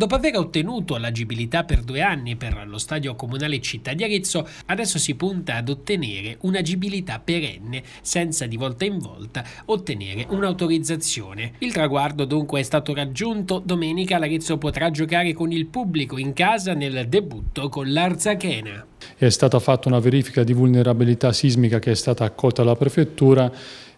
Dopo aver ottenuto l'agibilità per due anni per lo stadio comunale città di Arezzo, adesso si punta ad ottenere un'agibilità perenne, senza di volta in volta ottenere un'autorizzazione. Il traguardo dunque è stato raggiunto, domenica l'Arezzo potrà giocare con il pubblico in casa nel debutto con l'Arzachena. È stata fatta una verifica di vulnerabilità sismica che è stata accolta dalla prefettura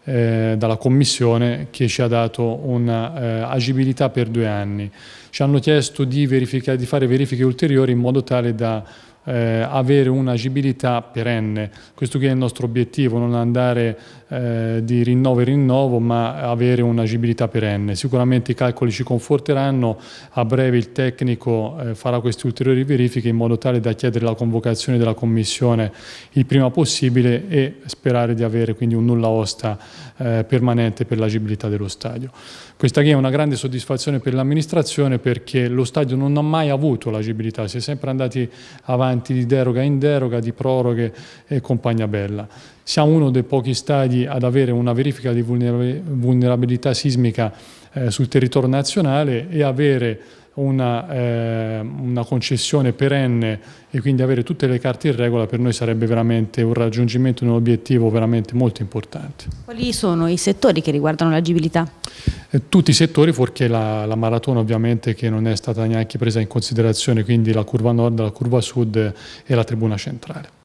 eh, dalla Commissione che ci ha dato un'agibilità eh, per due anni. Ci hanno chiesto di, di, fare verifiche ulteriori in modo tale da eh, avere un'agibilità perenne. Questo qui è il nostro obiettivo, non andare eh, di rinnovo in rinnovo, ma avere un'agibilità perenne. Sicuramente i calcoli ci conforteranno, a breve il tecnico eh, farà queste ulteriori verifiche in modo tale da chiedere la convocazione della Commissione il prima possibile e sperare di avere quindi un nulla osta eh, permanente per l'agibilità dello stadio. Questa è una grande soddisfazione per l'amministrazione perché lo stadio non ha mai avuto l'agibilità, si è sempre andati avanti avanti di deroga in deroga, di proroghe e compagnia bella. Siamo uno dei pochi stadi ad avere una verifica di vulnerabilità sismica eh, sul territorio nazionale e avere una, eh, una, concessione perenne e quindi avere tutte le carte in regola per noi sarebbe veramente un raggiungimento di un obiettivo veramente molto importante. Quali sono i settori che riguardano l'agibilità? Eh, tutti i settori, fuorché la, la, maratona ovviamente che non è stata neanche presa in considerazione, quindi la curva nord, la curva sud e la tribuna centrale.